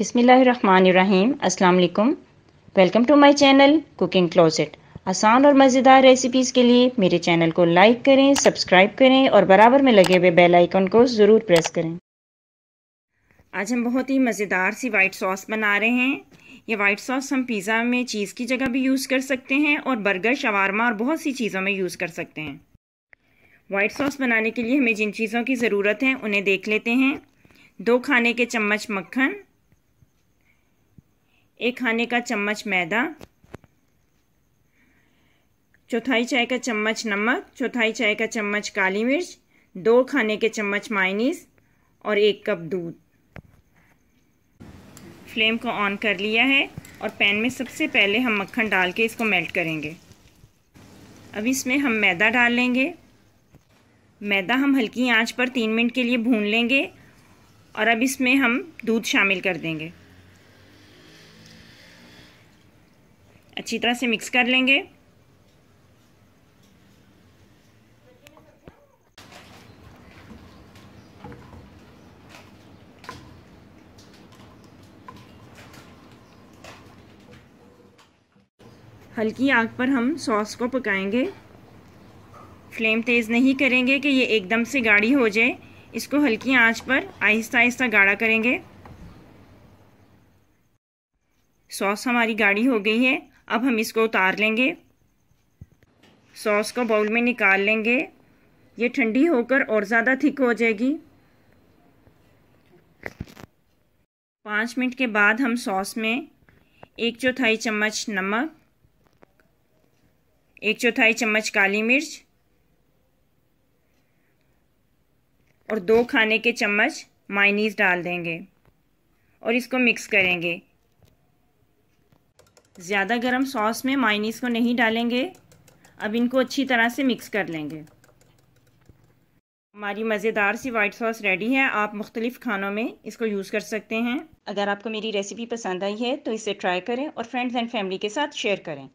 अस्सलाम वालेकुम welcome to my channel cooking closet आसान और मज़ेदार रेसिपीज़ के लिए मेरे चैनल को लाइक करें सब्सक्राइब करें और बराबर में लगे हुए बेल आइकन को ज़रूर प्रेस करें आज हम बहुत ही मज़ेदार सी वाइट सॉस बना रहे हैं ये वाइट सॉस हम पिज़्ज़ा में चीज़ की जगह भी यूज़ कर सकते हैं और बर्गर शवारमा और बहुत सी चीज़ों में यूज़ कर सकते हैं वाइट सॉस बनाने के लिए हमें जिन चीज़ों की ज़रूरत है उन्हें देख लेते हैं दो खाने के चम्मच मक्खन एक खाने का चम्मच मैदा चौथाई चाय का चम्मच नमक चौथाई चाय का चम्मच काली मिर्च दो खाने के चम्मच माइनिस और एक कप दूध फ्लेम को ऑन कर लिया है और पैन में सबसे पहले हम मक्खन डाल के इसको मेल्ट करेंगे अब इसमें हम मैदा डाल लेंगे मैदा हम हल्की आंच पर तीन मिनट के लिए भून लेंगे और अब इसमें हम दूध शामिल कर देंगे अच्छी तरह से मिक्स कर लेंगे हल्की आग पर हम सॉस को पकाएंगे फ्लेम तेज़ नहीं करेंगे कि ये एकदम से गाढ़ी हो जाए इसको हल्की आंच पर आहिस्ता आहिस्ता गाढ़ा करेंगे सॉस हमारी गाढ़ी हो गई है अब हम इसको उतार लेंगे सॉस को बाउल में निकाल लेंगे ये ठंडी होकर और ज़्यादा थिक हो जाएगी पाँच मिनट के बाद हम सॉस में एक चौथाई चम्मच नमक एक चौथाई चम्मच काली मिर्च और दो खाने के चम्मच मायनीज डाल देंगे और इसको मिक्स करेंगे ज़्यादा गर्म सॉस में माइनीस को नहीं डालेंगे अब इनको अच्छी तरह से मिक्स कर लेंगे हमारी मज़ेदार सी वाइट सॉस रेडी है आप मुख्तलिफ़ खानों में इसको यूज़ कर सकते हैं अगर आपको मेरी रेसिपी पसंद आई है तो इसे ट्राई करें और फ्रेंड्स एंड फैमिली के साथ शेयर करें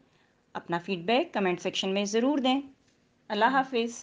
अपना फ़ीडबैक कमेंट सेक्शन में ज़रूर दें अल्लाह हाफिज़